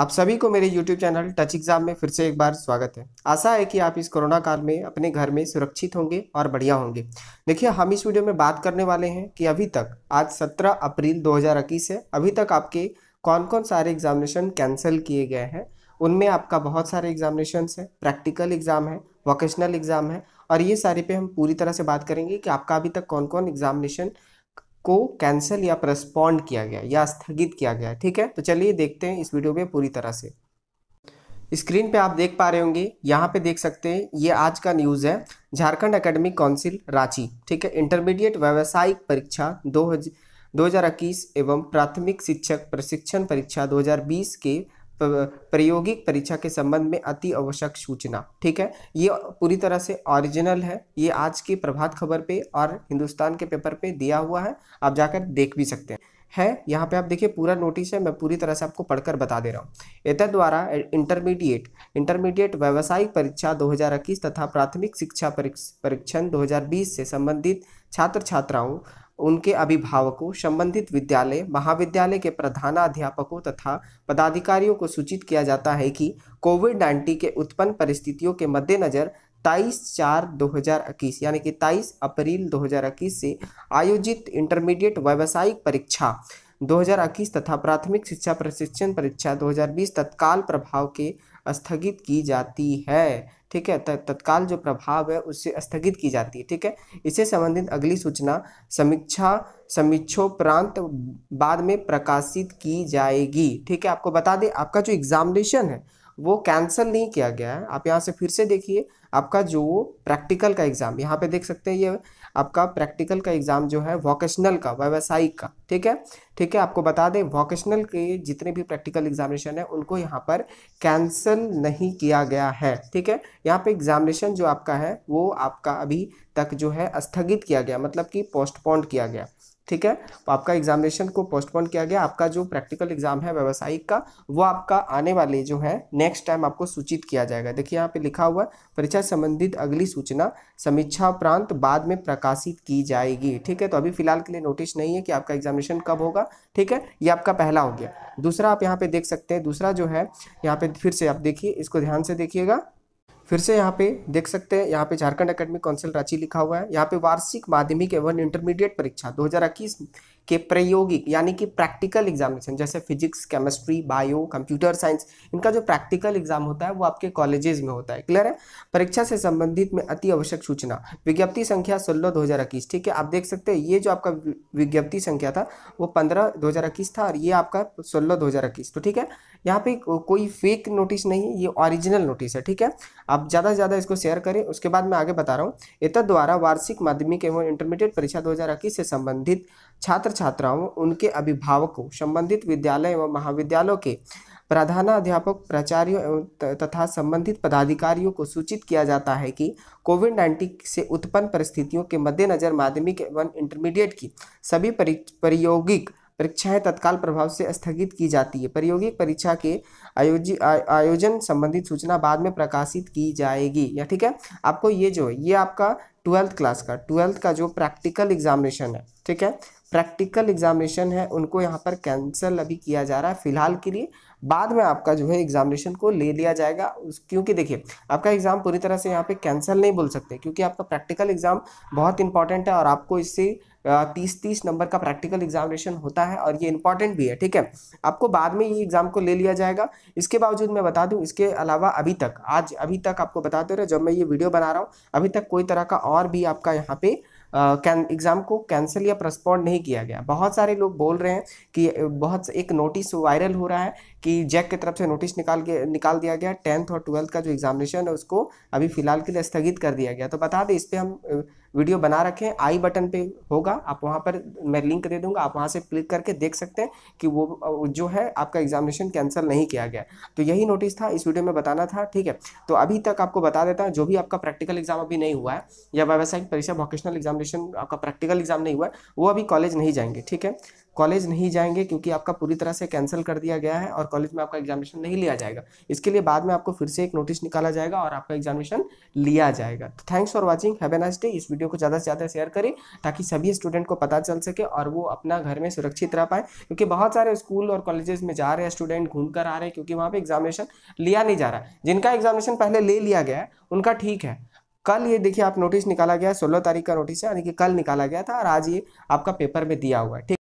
आप सभी को मेरे YouTube चैनल टच एग्जाम में फिर से एक बार स्वागत है आशा है कि आप इस कोरोना काल में अपने घर में सुरक्षित होंगे और बढ़िया होंगे देखिए हम इस वीडियो में बात करने वाले हैं कि अभी तक आज 17 अप्रैल 2021 है अभी तक आपके कौन कौन सारे एग्जामिनेशन कैंसिल किए गए हैं उनमें आपका बहुत सारे एग्जामिनेशन है प्रैक्टिकल एग्जाम है वोकेशनल एग्जाम है और ये सारे पे हम पूरी तरह से बात करेंगे कि आपका अभी तक कौन कौन एग्जामिनेशन को कैंसिल या प्रस्पॉन्ड किया गया या स्थगित किया गया ठीक है तो चलिए देखते हैं इस वीडियो में पूरी तरह से स्क्रीन पे आप देख पा रहे होंगे यहाँ पे देख सकते हैं ये आज का न्यूज़ है झारखंड एकेडमिक काउंसिल रांची ठीक है इंटरमीडिएट व्यावसायिक परीक्षा दो हज़ार एवं प्राथमिक शिक्षक प्रशिक्षण परीक्षा 2020 के प्रायोगिक परीक्षा के संबंध में अति आवश्यक सूचना ठीक है ये पूरी तरह से ओरिजिनल है ये आज की प्रभात खबर पे और हिंदुस्तान के पेपर पे दिया हुआ है आप जाकर देख भी सकते हैं है यहाँ पे आप देखिए पूरा नोटिस है मैं पूरी तरह से आपको पढ़कर बता दे रहा हूँ एतद द्वारा इंटरमीडिएट इंटरमीडिएट व्यावसायिक परीक्षा 2021 तथा प्राथमिक शिक्षा परीक्षण 2020 से संबंधित छात्र छात्राओं उनके अभिभावकों संबंधित विद्यालय महाविद्यालय के प्रधानाध्यापकों तथा पदाधिकारियों को सूचित किया जाता है कि कोविड नाइन्टीन के उत्पन्न परिस्थितियों के मद्देनज़र 23 चार 2021 यानी कि 23 अप्रैल 2021 से आयोजित इंटरमीडिएट व्यावसायिक परीक्षा 2021 तथा प्राथमिक शिक्षा प्रशिक्षण परीक्षा 2020 तत्काल प्रभाव के स्थगित की जाती है ठीक है तत्काल जो प्रभाव है उससे स्थगित की जाती है ठीक है इससे संबंधित अगली सूचना समीक्षा समीक्षोपरांत बाद में प्रकाशित की जाएगी ठीक है आपको बता दें आपका जो एग्जामिनेशन है वो कैंसिल नहीं किया गया है आप यहाँ से फिर से देखिए आपका जो प्रैक्टिकल का एग्ज़ाम यहाँ पे देख सकते हैं ये आपका प्रैक्टिकल का एग्ज़ाम जो है वोकेशनल का व्यवसायिक का ठीक है ठीक है आपको बता दें वोकेशनल के जितने भी प्रैक्टिकल एग्जामिनेशन है उनको यहाँ पर कैंसिल नहीं किया गया है ठीक है यहाँ पे एग्जामिनेशन जो आपका है वो आपका अभी तक जो है स्थगित किया गया मतलब कि पोस्टपोन्ड किया गया ठीक है तो आपका एग्जामिनेशन को पोस्टपोन किया गया आपका जो प्रैक्टिकल एग्जाम है व्यवसायिक का वो आपका आने वाले जो है नेक्स्ट टाइम आपको सूचित किया जाएगा देखिए यहाँ पे लिखा हुआ है परीक्षा संबंधित अगली सूचना समीक्षा उपरांत बाद में प्रकाशित की जाएगी ठीक है तो अभी फिलहाल के लिए नोटिस नहीं है कि आपका एग्जामिनेशन कब होगा ठीक है ये आपका पहला हो गया दूसरा आप यहाँ पे देख सकते हैं दूसरा जो है यहाँ पे फिर से आप देखिए इसको ध्यान से देखिएगा फिर से यहाँ पे देख सकते हैं यहाँ पे झारखंड एकेडमिक काउंसिल रांची लिखा हुआ है यहाँ पे वार्षिक माध्यमिक एवं इंटरमीडिएट परीक्षा दो के प्रायोगिक यानी कि प्रैक्टिकल एग्जामिनेशन जैसे physics chemistry bio computer science इनका जो प्रैक्टिकल एग्जाम होता है वो आपके कॉलेजेस में होता है क्लियर है परीक्षा से संबंधित में अति आवश्यक सूचना विज्ञप्ति संख्या सोलह दो ठीक है आप देख सकते हैं ये जो आपका विज्ञप्ति संख्या था वो पंद्रह दो था और ये आपका सोलह दो तो ठीक है यहाँ पे कोई फेक नोटिस नहीं है ये ओरिजिनल नोटिस है ठीक है आप ज़्यादा से ज़्यादा इसको शेयर करें उसके बाद मैं आगे बता रहा हूँ इतर द्वारा वार्षिक माध्यमिक एवं इंटरमीडिएट परीक्षा इक्कीस से संबंधित छात्र छात्राओं उनके अभिभावकों संबंधित विद्यालय एवं महाविद्यालयों के प्रधानाध्यापक प्राचार्यों एवं तथा संबंधित पदाधिकारियों को सूचित किया जाता है कि कोविड नाइन्टीन से उत्पन्न परिस्थितियों के मद्देनजर माध्यमिक एवं इंटरमीडिएट की सभी प्रायोगिक परीक्षाएं तत्काल प्रभाव से स्थगित की जाती है प्रायोगिक परीक्षा के आयोजित आयोजन संबंधित सूचना बाद में प्रकाशित की जाएगी या ठीक है आपको ये जो है ये आपका ट्वेल्थ क्लास का ट्वेल्थ का जो प्रैक्टिकल एग्जामिनेशन है ठीक है प्रैक्टिकल एग्जामिनेशन है उनको यहाँ पर कैंसिल अभी किया जा रहा है फिलहाल के लिए बाद में आपका जो है एग्जामिनेशन को ले लिया जाएगा क्योंकि देखिए आपका एग्ज़ाम पूरी तरह से यहाँ पे कैंसिल नहीं बोल सकते क्योंकि आपका प्रैक्टिकल एग्ज़ाम बहुत इंपॉर्टेंट है और आपको इससे तीस तीस नंबर का प्रैक्टिकल एग्जामिनेशन होता है और ये इंपॉर्टेंट भी है ठीक है आपको बाद में ये एग्ज़ाम को ले लिया जाएगा इसके बावजूद मैं बता दूँ इसके अलावा अभी तक आज अभी तक आपको बताते रहे जब मैं ये वीडियो बना रहा हूँ अभी तक कोई तरह का और भी आपका यहाँ पे कैन एग्ज़ाम को कैंसिल या प्रस्पॉन्ड नहीं किया गया बहुत सारे लोग बोल रहे हैं कि बहुत एक नोटिस वायरल हो रहा है कि जैक की तरफ से नोटिस निकाल के निकाल दिया गया टेंथ और ट्वेल्थ का जो एग्जामिनेशन है उसको अभी फ़िलहाल के लिए स्थगित कर दिया गया तो बता दें इस पर हम वीडियो बना रखे हैं आई बटन पे होगा आप वहाँ पर मैं लिंक दे दूंगा आप वहाँ से क्लिक करके देख सकते हैं कि वो जो है आपका एग्जामिनेशन कैंसिल नहीं किया गया तो यही नोटिस था इस वीडियो में बताना था ठीक है तो अभी तक आपको बता देता हूँ जो भी आपका प्रैक्टिकल एग्जाम अभी नहीं हुआ है या व्यावसायिक परीक्षा वोकेशनल एग्जामिनेशन आपका प्रैक्टिकल एग्जाम नहीं हुआ है वो अभी कॉलेज नहीं जाएंगे ठीक है कॉलेज नहीं जाएंगे क्योंकि आपका पूरी तरह से कैंसिल कर दिया गया है और कॉलेज में आपका एग्जामिनेशन नहीं लिया जाएगा इसके लिए बाद में आपको फिर से एक नोटिस निकाला जाएगा और आपका एग्जामिनेशन लिया जाएगा तो thanks for watching have an day इस वीडियो को ज़्यादा से ज़्यादा शेयर करें ताकि सभी स्टूडेंट को पता चल सके और वो अपना घर में सुरक्षित रह पाए क्योंकि बहुत सारे स्कूल और कॉलेजेस में जा रहे हैं स्टूडेंट घूम कर आ रहे हैं क्योंकि वहाँ पर एग्जामिनेशन लिया नहीं जा रहा है जिनका एग्जामिनेशन पहले ले लिया गया है उनका ठीक है कल ये देखिए आप नोटिस निकाला गया सोलह तारीख का नोटिस है यानी कि कल निकाला गया था और आज ये आपका पेपर में दिया हुआ है ठीक